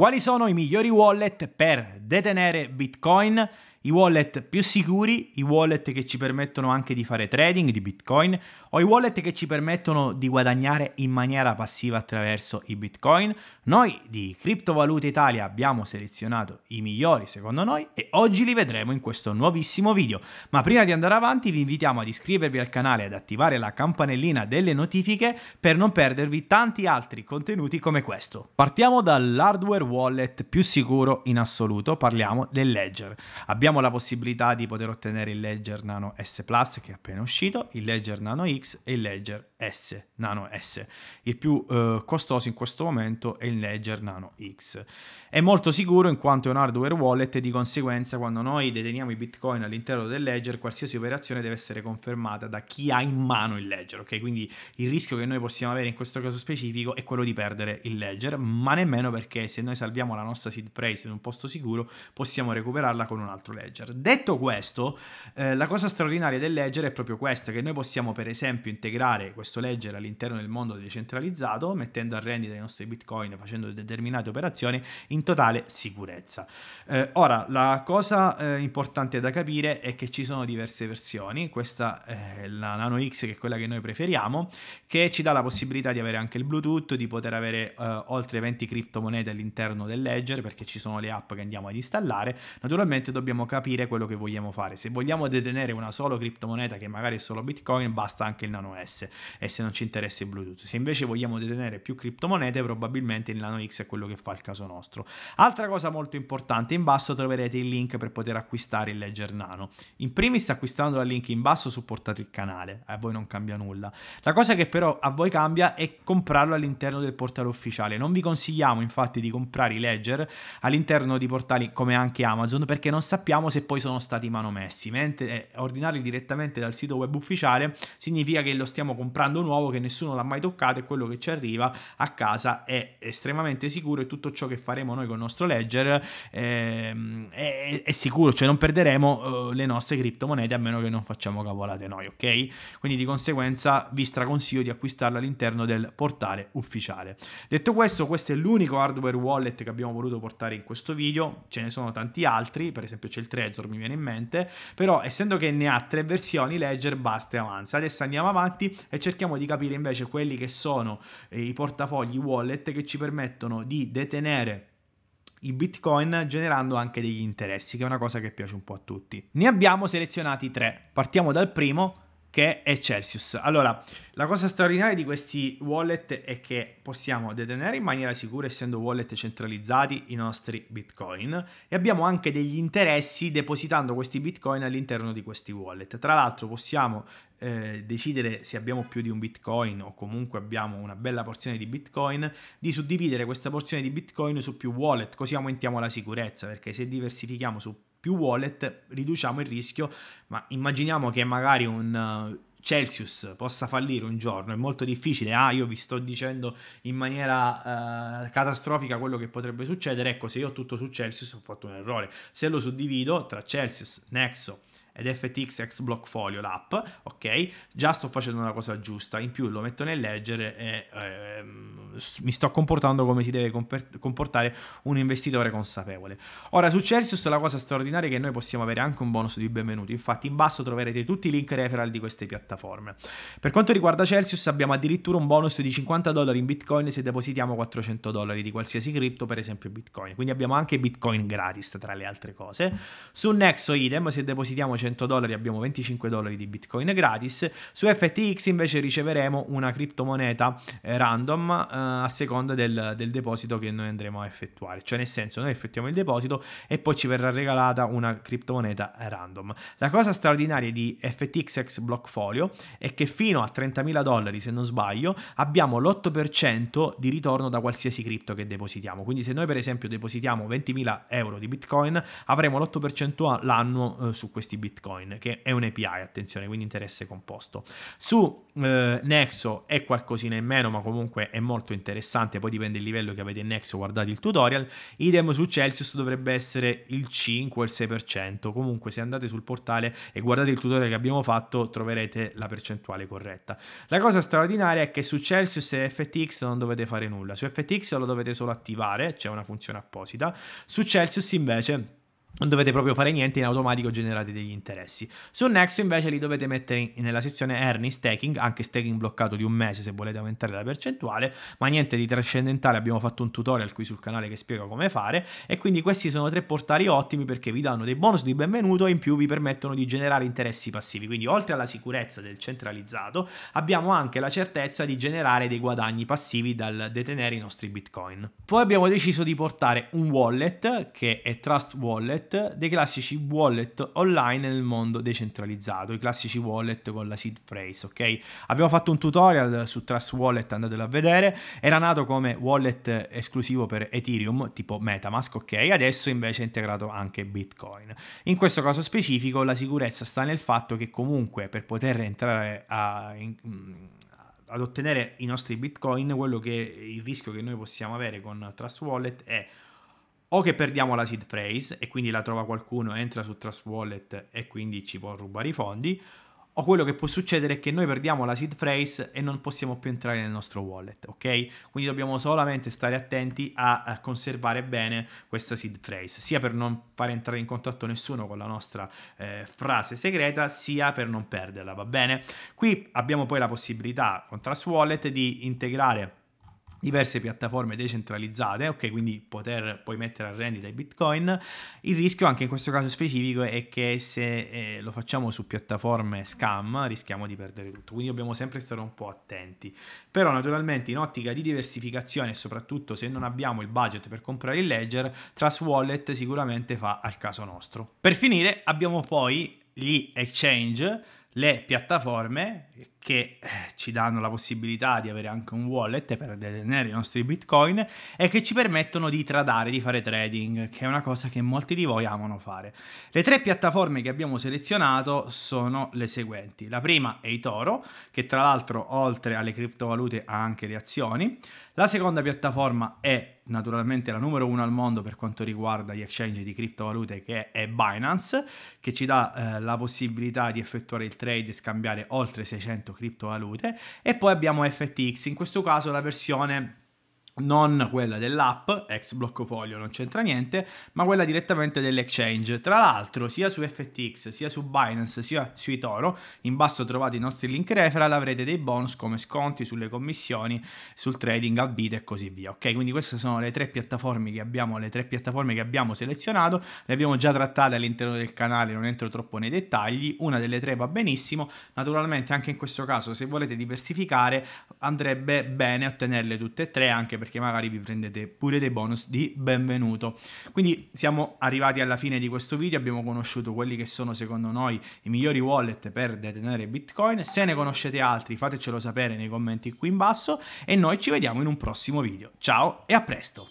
Quali sono i migliori wallet per detenere Bitcoin? i wallet più sicuri, i wallet che ci permettono anche di fare trading di Bitcoin o i wallet che ci permettono di guadagnare in maniera passiva attraverso i Bitcoin. Noi di Criptovaluta Italia abbiamo selezionato i migliori secondo noi e oggi li vedremo in questo nuovissimo video. Ma prima di andare avanti vi invitiamo ad iscrivervi al canale e ad attivare la campanellina delle notifiche per non perdervi tanti altri contenuti come questo. Partiamo dall'hardware wallet più sicuro in assoluto, parliamo del Ledger. Abbiamo abbiamo la possibilità di poter ottenere il Ledger Nano S Plus che è appena uscito, il Ledger Nano X e il Ledger S Nano S. Il più eh, costoso in questo momento è il Ledger Nano X. È molto sicuro in quanto è un hardware wallet e di conseguenza quando noi deteniamo i bitcoin all'interno del Ledger qualsiasi operazione deve essere confermata da chi ha in mano il Ledger, ok? Quindi il rischio che noi possiamo avere in questo caso specifico è quello di perdere il Ledger, ma nemmeno perché se noi salviamo la nostra seed phrase in un posto sicuro possiamo recuperarla con un altro Ledger leggere. Detto questo, eh, la cosa straordinaria del Ledger è proprio questa, che noi possiamo per esempio integrare questo Ledger all'interno del mondo decentralizzato, mettendo a rendita i nostri bitcoin, facendo determinate operazioni in totale sicurezza. Eh, ora, la cosa eh, importante da capire è che ci sono diverse versioni, questa è la Nano X che è quella che noi preferiamo, che ci dà la possibilità di avere anche il Bluetooth, di poter avere eh, oltre 20 criptomonete all'interno del ledger perché ci sono le app che andiamo ad installare. Naturalmente dobbiamo capire quello che vogliamo fare. Se vogliamo detenere una sola criptomoneta che magari è solo Bitcoin, basta anche il Nano S e se non ci interessa il Bluetooth. Se invece vogliamo detenere più criptomonete, probabilmente il Nano X è quello che fa il caso nostro. Altra cosa molto importante, in basso troverete il link per poter acquistare il Ledger Nano. In primis acquistando dal link in basso supportate il canale, a voi non cambia nulla. La cosa che però a voi cambia è comprarlo all'interno del portale ufficiale. Non vi consigliamo infatti di comprare i Ledger all'interno di portali come anche Amazon perché non sappiamo sappiamo se poi sono stati manomessi, mentre eh, ordinarli direttamente dal sito web ufficiale significa che lo stiamo comprando nuovo, che nessuno l'ha mai toccato e quello che ci arriva a casa è estremamente sicuro e tutto ciò che faremo noi con il nostro ledger è, ehm, è, è sicuro, cioè non perderemo uh, le nostre criptomonete a meno che non facciamo cavolate noi, ok? Quindi di conseguenza vi straconsiglio di acquistarlo all'interno del portale ufficiale. Detto questo, questo è l'unico hardware wallet che abbiamo voluto portare in questo video, ce ne sono tanti altri, per esempio c'è il Trezor mi viene in mente, però essendo che ne ha tre versioni Ledger basta e avanza. Adesso andiamo avanti e cerchiamo di capire invece quelli che sono eh, i portafogli wallet che ci permettono di detenere i bitcoin generando anche degli interessi, che è una cosa che piace un po' a tutti. Ne abbiamo selezionati tre. Partiamo dal primo, che è Celsius. Allora, la cosa straordinaria di questi wallet è che possiamo detenere in maniera sicura, essendo wallet centralizzati, i nostri bitcoin e abbiamo anche degli interessi depositando questi bitcoin all'interno di questi wallet. Tra l'altro possiamo eh, decidere se abbiamo più di un bitcoin o comunque abbiamo una bella porzione di bitcoin, di suddividere questa porzione di bitcoin su più wallet, così aumentiamo la sicurezza, perché se diversifichiamo su più wallet riduciamo il rischio, ma immaginiamo che magari un eh, Celsius possa fallire un giorno, è molto difficile, ah io vi sto dicendo in maniera eh, catastrofica quello che potrebbe succedere, ecco se io ho tutto su Celsius ho fatto un errore, se lo suddivido tra Celsius, Nexo, ed FTX ex Folio, l'app, ok? Già sto facendo una cosa giusta, in più lo metto nel ledger e ehm, mi sto comportando come si deve comportare un investitore consapevole. Ora, su Celsius la cosa straordinaria è che noi possiamo avere anche un bonus di benvenuti, infatti in basso troverete tutti i link referral di queste piattaforme. Per quanto riguarda Celsius abbiamo addirittura un bonus di 50 dollari in Bitcoin se depositiamo 400 dollari di qualsiasi cripto, per esempio Bitcoin, quindi abbiamo anche Bitcoin gratis tra le altre cose. Su Nexo idem, se depositiamo 100 dollari abbiamo 25 dollari di Bitcoin gratis, su FTX invece riceveremo una criptomoneta eh, random eh, a seconda del, del, deposito che noi andremo a effettuare. Cioè, nel senso, noi effettuiamo il deposito e poi ci verrà regalata una criptomoneta random. La cosa straordinaria di FTXX Blockfolio è che fino a 30.000 dollari, se non sbaglio, abbiamo l'8% di ritorno da qualsiasi cripto che depositiamo. Quindi, se noi, per esempio, depositiamo 20.000 euro di Bitcoin, avremo l'8% l'anno eh, su questi Bitcoin, che è un API, attenzione, quindi interesse composto. Su Uh, Nexo è qualcosina in meno, ma comunque è molto interessante. Poi dipende il livello che avete in Nexo, guardate il tutorial. Idem su Celsius dovrebbe essere il 5 o il 6%. Comunque, se andate sul portale e guardate il tutorial che abbiamo fatto, troverete la percentuale corretta. La cosa straordinaria è che su Celsius e FTX non dovete fare nulla. Su FTX lo dovete solo attivare, c'è una funzione apposita. Su Celsius invece non dovete proprio fare niente, in automatico generate degli interessi. Su Nexo invece li dovete mettere in, nella sezione earning staking, anche staking bloccato di un mese se volete aumentare la percentuale, ma niente di trascendentale, abbiamo fatto un tutorial qui sul canale che spiega come fare e quindi questi sono tre portali ottimi perché vi danno dei bonus di benvenuto e in più vi permettono di generare interessi passivi, quindi oltre alla sicurezza del centralizzato abbiamo anche la certezza di generare dei guadagni passivi dal detenere i nostri bitcoin. Poi abbiamo deciso di portare un wallet che è Trust Wallet, wallet dei classici wallet online nel mondo decentralizzato, i classici wallet con la seed phrase, ok? Abbiamo fatto un tutorial su Trust Wallet, andatelo a vedere, era nato come wallet esclusivo per Ethereum, tipo Metamask, ok? Adesso invece è integrato anche Bitcoin. In questo caso specifico la sicurezza sta nel fatto che comunque per poter entrare a... In, mm, ad ottenere i nostri bitcoin, quello che il rischio che noi possiamo avere con Trust Wallet è o che perdiamo la seed phrase e quindi la trova qualcuno, entra su Trust Wallet e quindi ci può rubare i fondi, o quello che può succedere è che noi perdiamo la seed phrase e non possiamo più entrare nel nostro wallet, ok? Quindi dobbiamo solamente stare attenti a conservare bene questa seed phrase, sia per non far entrare in contatto nessuno con la nostra eh, frase segreta, sia per non perderla, va bene? Qui abbiamo poi la possibilità con Trust Wallet di integrare diverse piattaforme decentralizzate, ok, quindi poter poi mettere a rendita i bitcoin. Il rischio anche in questo caso specifico è che se eh, lo facciamo su piattaforme scam rischiamo di perdere tutto, quindi dobbiamo sempre stare un po' attenti. Però naturalmente in ottica di diversificazione soprattutto se non abbiamo il budget per comprare il ledger, Trust Wallet sicuramente fa al caso nostro. Per finire abbiamo poi gli exchange le piattaforme che eh, ci danno la possibilità di avere anche un wallet per detenere i nostri bitcoin e che ci permettono di tradare, di fare trading, che è una cosa che molti di voi amano fare. Le tre piattaforme che abbiamo selezionato sono le seguenti. La prima è Itoro, che tra l'altro oltre alle criptovalute ha anche le azioni. La seconda piattaforma è naturalmente la numero uno al mondo per quanto riguarda gli exchange di criptovalute che è Binance, che ci dà eh, la possibilità di effettuare il trade e scambiare oltre 600 criptovalute. E poi abbiamo FTX, in questo caso la versione non quella dell'app, ex blocco foglio non c'entra niente, ma quella direttamente dell'exchange. Tra l'altro, sia su FTX, sia su Binance, sia sui Toro, in basso trovate i nostri link referral, avrete dei bonus come sconti sulle commissioni, sul trading al bit e così via. Ok, quindi queste sono le tre piattaforme che abbiamo, le tre piattaforme che abbiamo selezionato, le abbiamo già trattate all'interno del canale, non entro troppo nei dettagli, una delle tre va benissimo, naturalmente anche in questo caso se volete diversificare andrebbe bene ottenerle tutte e tre anche perché perché magari vi prendete pure dei bonus di benvenuto. Quindi siamo arrivati alla fine di questo video, abbiamo conosciuto quelli che sono secondo noi i migliori wallet per detenere Bitcoin. Se ne conoscete altri fatecelo sapere nei commenti qui in basso e noi ci vediamo in un prossimo video. Ciao e a presto!